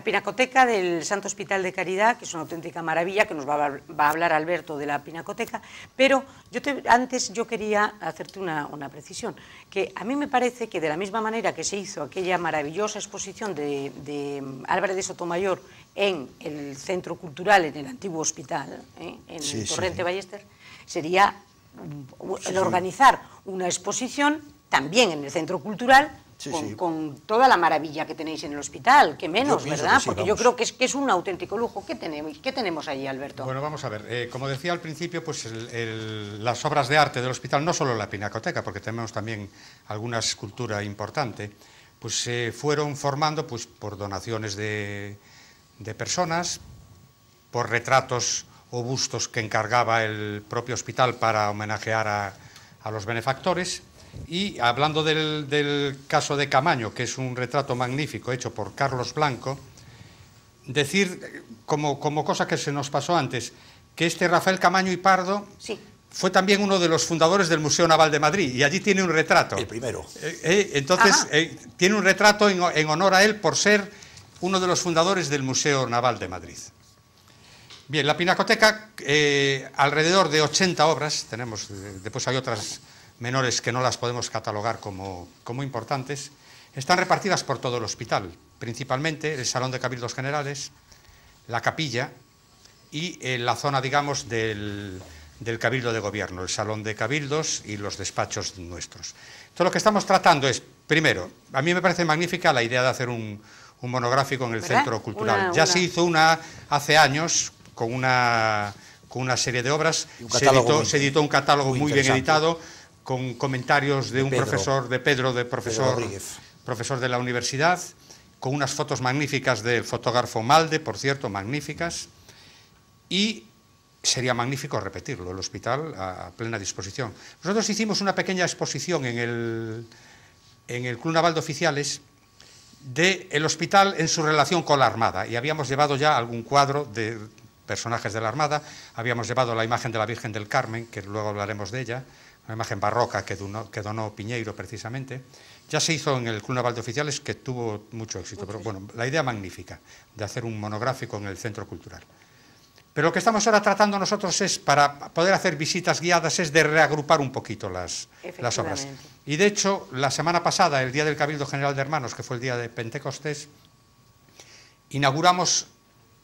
La Pinacoteca del Santo Hospital de Caridad, que es una auténtica maravilla, que nos va a, hablar Alberto de la Pinacoteca, pero yo antes yo quería hacerte una, precisión, que a mí me parece que de la misma manera que se hizo aquella maravillosa exposición de, Álvarez de Sotomayor en el Centro Cultural, en el antiguo hospital, ¿eh? en el Torrente Ballester, sería el organizar una exposición también en el Centro Cultural con, toda la maravilla que tenéis en el hospital, que menos, ¿verdad? Porque yo creo que es, un auténtico lujo. ¿Qué tenemos, qué tenemos Alberto? Bueno, vamos a ver. Eh, como decía al principio, pues las obras de arte del hospital, no solo la pinacoteca, porque tenemos también alguna escultura importante, pues se fueron formando pues, por donaciones de, personas, por retratos o bustos que encargaba el propio hospital para homenajear a los benefactores y hablando del, caso de Camaño, que es un retrato magnífico hecho por Carlos Blanco, decir como, como cosa que se nos pasó antes, que este Rafael Camaño y Pardo fue también uno de los fundadores del Museo Naval de Madrid y allí tiene un retrato. El primero. Eh, eh, entonces, eh, tiene un retrato en, en, honor a él por ser uno de los fundadores del Museo Naval de Madrid. Bien, la Pinacoteca, alrededor de 80 obras, tenemos, después hay otras menores que no las podemos catalogar como, como importantes, están repartidas por todo el hospital, principalmente el Salón de Cabildos Generales, la capilla y eh, la zona, digamos, del, Cabildo de Gobierno, el Salón de Cabildos y los despachos nuestros. Entonces, lo que estamos tratando es, primero, a mí me parece magnífica la idea de hacer un, monográfico en el Centro Cultural. ya se hizo una hace años con una, con una serie de obras, se editó, un catálogo muy bien editado con comentarios de un profesor, de Pedro, de profesor, profesor de la universidad, con unas fotos magníficas del fotógrafo Malde, por cierto, magníficas, y sería magnífico repetirlo, el hospital a, plena disposición. Nosotros hicimos una pequeña exposición en el, en Club Naval de Oficiales del hospital en su relación con la Armada, y habíamos llevado ya algún cuadro de personajes de la Armada, habíamos llevado la imagen de la Virgen del Carmen, que luego hablaremos de ella, una imagen barroca que donó, Piñeiro precisamente. Ya se hizo en el Club Naval de Oficiales que tuvo mucho éxito, pero bueno, la idea magnífica de hacer un monográfico en el Centro Cultural. Pero lo que estamos ahora tratando nosotros es, para poder hacer visitas guiadas, es de reagrupar un poquito las obras. Y de hecho, la semana pasada, el Día del Cabildo General de Hermanos, que fue el día de Pentecostés, inauguramos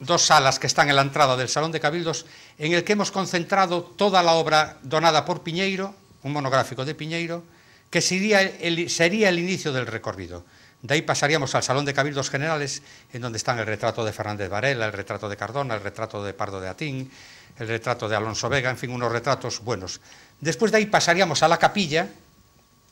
dos salas que están en la entrada del Salón de Cabildos, en el que hemos concentrado toda la obra donada por Piñeiro, un monográfico de Piñeiro, que sería el, inicio del recorrido. De ahí pasaríamos al Salón de Cabildos Generales, en donde están el retrato de Fernández Varela, el retrato de Cardona, el retrato de Pardo de Atín, el retrato de Alonso Vega, en fin, unos retratos buenos. Después de ahí pasaríamos a la capilla.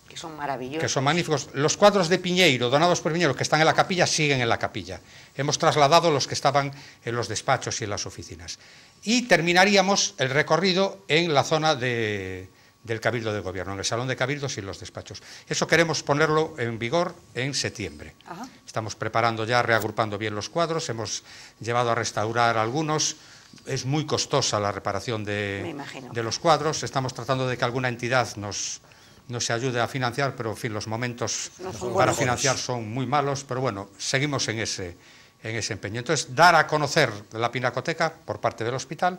Que son maravillosos. Que son magníficos. Los cuadros de Piñeiro, donados por Piñeiro, que están en la capilla, siguen en la capilla. Hemos trasladado los que estaban en los despachos y en las oficinas. Y terminaríamos el recorrido en la zona de, del Cabildo de Gobierno, en el Salón de Cabildos y en los despachos. Eso queremos ponerlo en vigor en septiembre. Estamos preparando ya, reagrupando bien los cuadros, hemos llevado a restaurar algunos. Es muy costosa la reparación de, los cuadros. Estamos tratando de que alguna entidad nos, nos ayude a financiar, pero en fin, los momentos para financiar son muy malos. Pero bueno, seguimos en ese, en ese empeño. Entonces, dar a conocer la pinacoteca por parte del hospital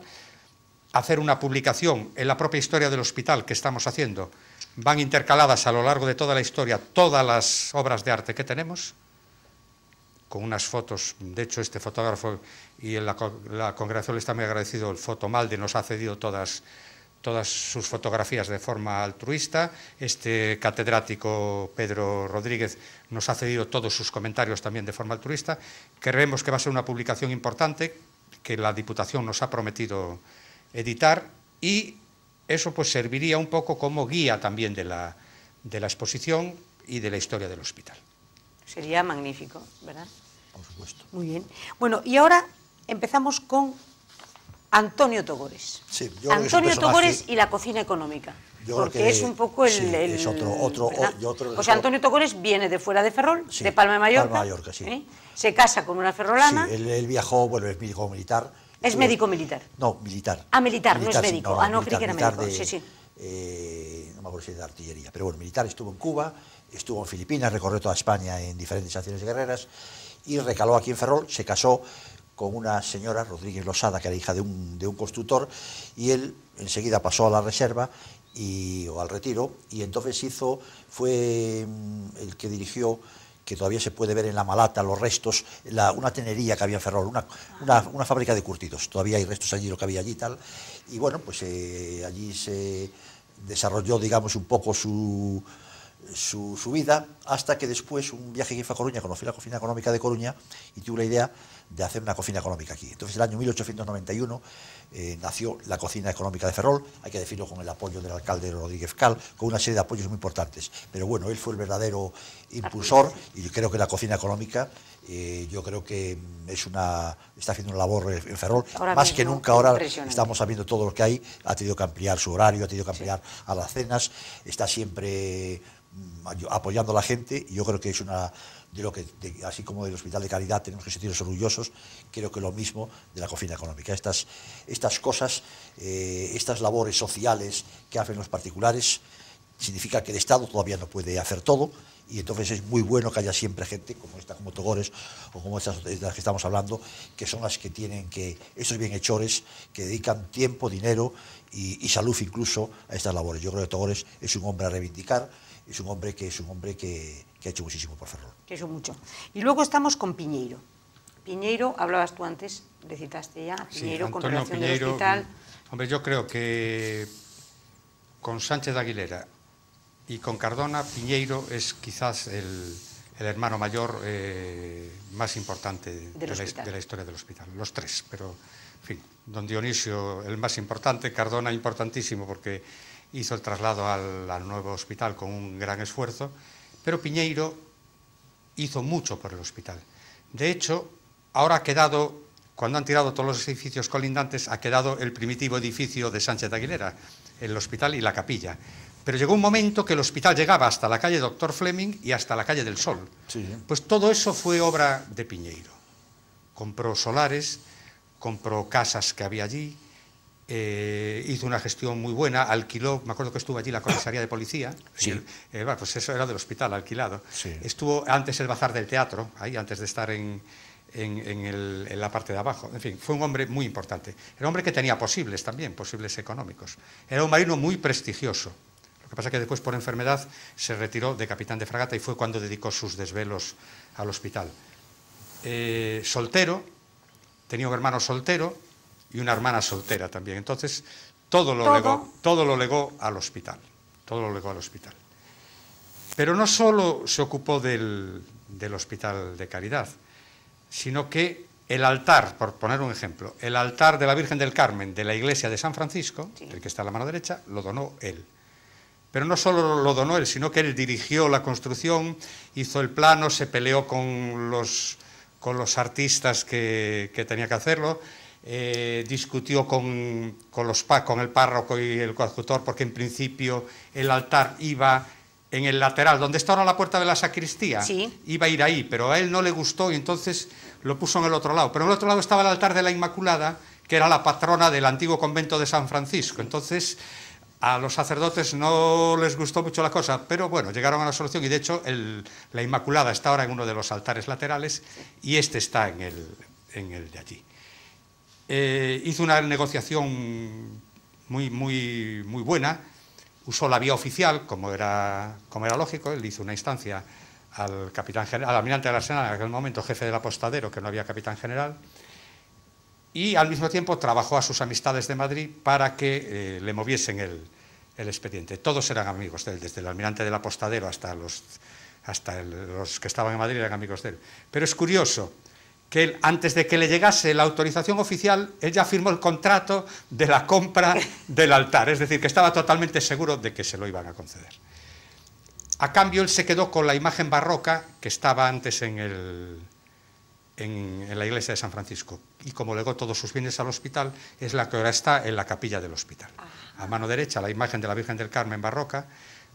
hacer una publicación en la propia historia del hospital que estamos haciendo, van intercaladas a lo largo de toda la historia todas las obras de arte que tenemos, con unas fotos, de hecho este fotógrafo y la, congregación le está muy agradecido, el Fotomalde nos ha cedido todas, todas sus fotografías de forma altruista, este catedrático Pedro Rodríguez nos ha cedido todos sus comentarios también de forma altruista, creemos que va a ser una publicación importante que la Diputación nos ha prometido editar y eso pues serviría un poco como guía también de la, de la exposición y de la historia del hospital. Sería magnífico, ¿verdad? Por supuesto. Muy bien. Bueno, y ahora empezamos con Antonio Togores. Sí, yo Antonio Togores y la cocina económica. porque que, es un poco el... Sí, es otro, otro, o, sea, pues Antonio Togores viene de fuera de Ferrol, de Palma de Mallorca. ¿eh? Se casa con una ferrolana. Él, él, viajó, bueno, es militar, ¿Es eh, médico militar? No, militar. Ah, militar, no es médico. ah, no, creo que era médico, sí, sí. Eh, no me acuerdo si de artillería, pero bueno, militar estuvo en Cuba, estuvo en Filipinas, recorrió toda España en diferentes acciones guerreras y recaló aquí en Ferrol, se casó con una señora, Rodríguez Losada, que era hija de un, constructor, y él enseguida pasó a la reserva y, o al retiro, y entonces hizo, fue mm, el que dirigió que todavía se puede ver en la Malata, los restos, la, una tenería que había en Ferrol, una, una, fábrica de curtidos, todavía hay restos allí, lo que había allí y tal. Y bueno, pues eh, allí se desarrolló, digamos, un poco su su, vida, hasta que después un viaje que fue a Coruña, conocí la cocina económica de Coruña y tuvo la idea de hacer una cocina económica aquí. Entonces, el año 1891 eh, nació la cocina económica de Ferrol, hay que decirlo con el apoyo del alcalde Rodríguez Cal, con una serie de apoyos muy importantes. Pero bueno, él fue el verdadero impulsor y yo creo que la cocina económica eh, yo creo que mm, es una, está haciendo una labor en Ferrol. Más que nunca ahora estamos sabiendo todo lo que hay. Ha tenido que ampliar su horario, ha tenido que ampliar a las cenas. Está siempre apoyando a la gente y yo creo que es una de lo que así como del hospital de calidad tenemos que sentirnos orgullosos creo que lo mismo de la cocina económica estas estas cosas eh, estas labores sociales que hacen los particulares significa que el Estado todavía no puede hacer todo y entonces es muy bueno que haya siempre gente como esta, como Togores o como estas de las que estamos hablando, que son las que tienen que, estos bienhechores que dedican tiempo, dinero y, y salud incluso a estas labores. Yo creo que Togores es un hombre a reivindicar es un hombre que es un hombre que, ha hecho muchísimo por Ferrol. Que hizo mucho. Y luego estamos con Piñeiro. Piñeiro, hablabas tú antes, le citaste ya, Piñeiro con relación del hospital. Mm, hombre, yo creo que con Sánchez de Aguilera y con Cardona, Piñeiro es quizás el, hermano mayor eh, más importante de la, de la, historia del hospital. Los tres, pero, en fin, don Dionisio el más importante, Cardona importantísimo porque hizo el traslado al, nuevo hospital con un gran esfuerzo, pero Piñeiro hizo mucho por el hospital. De hecho, ahora ha quedado, cuando han tirado todos los edificios colindantes, ha quedado el primitivo edificio de Sánchez de Aguilera, el hospital y la capilla. Pero llegó un momento que el hospital llegaba hasta la calle Doctor Fleming y hasta la calle del Sol. Pues todo eso fue obra de Piñeiro. Compró solares, compró casas que había allí, eh, hizo una gestión muy buena, alquiló, me acuerdo que estuvo allí la comisaría de policía, sí. Eh, pues eso era del hospital alquilado. Estuvo antes el bazar del teatro, ahí antes de estar en, la parte de abajo. En fin, fue un hombre muy importante. Era un hombre que tenía posibles también, posibles económicos. Era un marino muy prestigioso. Lo que pasa es que después por enfermedad se retiró de capitán de fragata y fue cuando dedicó sus desvelos al hospital. Eh, soltero, tenía un hermano soltero, y una hermana soltera también. Entonces, todo lo, Legó, todo lo legó al hospital. Todo lo legó al hospital. Pero no solo se ocupó del, del Hospital de Caridad, sino que el altar, por poner un ejemplo, el altar de la Virgen del Carmen de la iglesia de San Francisco, el que está a la mano derecha, lo donó él. Pero no solo lo donó él, sino que él dirigió la construcción, hizo el plano, se peleó con los, con los artistas que, que tenía que hacerlo, eh, discutió con, el párroco y el coadjutor porque en principio el altar iba en el lateral, donde está ahora la puerta de la sacristía, iba a ir ahí, pero a él no le gustó y entonces lo puso en el otro lado. Pero en el otro lado estaba el altar de la Inmaculada, que era la patrona del antiguo convento de San Francisco. Entonces a los sacerdotes no les gustó mucho la cosa, pero bueno, llegaron a la solución y de hecho la Inmaculada está ahora en uno de los altares laterales y este está en el, en el de allí. Eh, hizo una negociación muy, muy, muy buena, usó la vía oficial, como era, como era lógico, él hizo una instancia al, capitán, al almirante de la Arsenal, en aquel momento jefe del apostadero, que no había capitán general, y al mismo tiempo trabajó a sus amistades de Madrid para que eh, le moviesen el, expediente. Todos eran amigos de él, desde el almirante del apostadero hasta los, hasta los que estaban en Madrid eran amigos de él. Pero es curioso, antes de que le llegase la autorización oficial, él ya firmó el contrato de la compra del altar, es decir, que estaba totalmente seguro de que se lo iban a conceder. A cambio, él se quedó con la imagen barroca que estaba antes en, en la iglesia de San Francisco y como legó todos sus bienes al hospital, es la que ahora está en la capilla del hospital. A mano derecha, la imagen de la Virgen del Carmen barroca,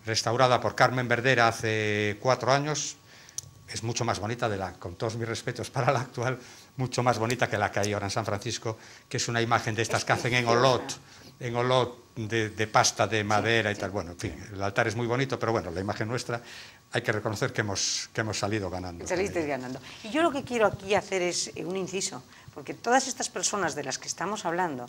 restaurada por Carmen Verdera hace cuatro años, es mucho más bonita, de la, con todos mis respetos para la actual, mucho más bonita que la que hay ahora en San Francisco, que es una imagen de estas que hacen en Olot, en Olot de, pasta, de madera y tal. Bueno, en fin, el altar es muy bonito, pero bueno, la imagen nuestra hay que reconocer que hemos, que hemos salido ganando. Saliste ganando. Y yo lo que quiero aquí hacer es eh, un inciso, porque todas estas personas de las que estamos hablando,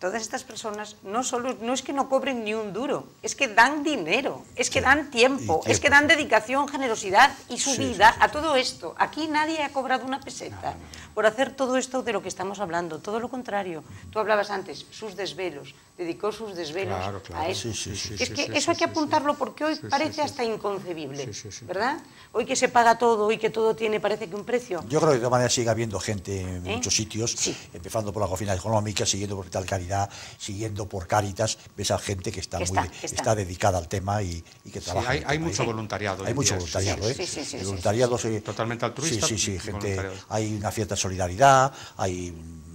Todas estas personas no solo no es que no cobren ni un duro, es que dan dinero, es que dan tiempo, es que dan dedicación, generosidad y su vida a todo esto. Aquí nadie ha cobrado una peseta por hacer todo esto de lo que estamos hablando. Todo lo contrario. Tú hablabas antes, sus desvelos. Dedicó sus desvelos a eso. es que eso hay que apuntarlo porque hoy parece hasta inconcebible. ¿Verdad? Hoy que se paga todo, y que todo tiene, parece que un precio. Yo creo que de todas maneras sigue habiendo gente en ¿Eh? muchos sitios, empezando por la cocina económica, siguiendo por tal Caridad, siguiendo por caritas Ves a gente que está, muy, está. dedicada al tema y, que trabaja. hay, mucho voluntariado. Hay mucho voluntariado, ¿eh? sí. voluntariado totalmente altruista. Sí, sí, sí, gente, hay una cierta solidaridad, hay,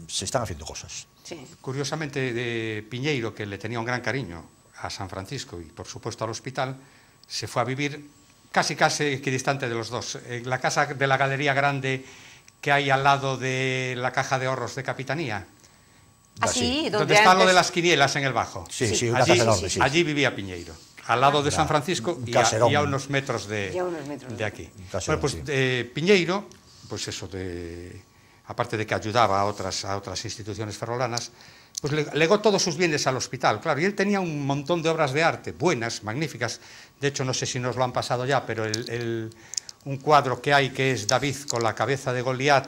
se están haciendo cosas. Curiosamente, de Piñeiro, que le tenía un gran cariño a San Francisco y por supuesto al hospital, se fue a vivir casi casi equidistante de los dos. En la casa de la Galería Grande que hay al lado de la caja de ahorros de Capitanía. Ah, donde, está lo de las quinielas en el Bajo. Sí, sí, allí, vivía Piñeiro, al lado de ah, San Francisco y a, unos metros de, aquí. pues eh, Piñeiro, pues eso, de aparte de que ayudaba a otras, instituciones ferrolanas, pues legó todos sus bienes al hospital, claro, y él tenía un montón de obras de arte, buenas, magníficas, de hecho no sé si nos lo han pasado ya, pero un cuadro que hay que es David con la cabeza de Goliat,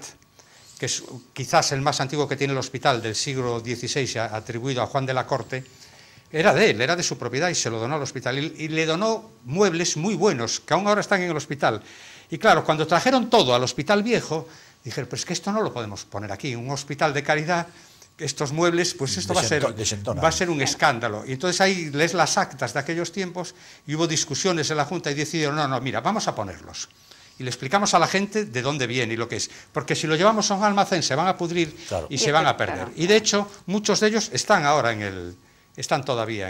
que es quizás el más antiguo que tiene el hospital del siglo XVI, atribuido a Juan de la Corte, era de él, era de su propiedad y se lo donó al hospital. y le donó muebles muy buenos, que aún ahora están en el hospital. Y claro, cuando trajeron todo al hospital viejo, Dijeron, pues es que esto no lo podemos poner aquí, un hospital de caridad, estos muebles, pues esto va a, ser, va a ser un escándalo. Y entonces ahí lees las actas de aquellos tiempos y hubo discusiones en la Junta y decidieron, no, no, mira, vamos a ponerlos. Y le explicamos a la gente de dónde viene y lo que es. Porque si lo llevamos a un almacén se van a pudrir y, se van a perder. Y de hecho, muchos de ellos están ahora en el... están todavía en...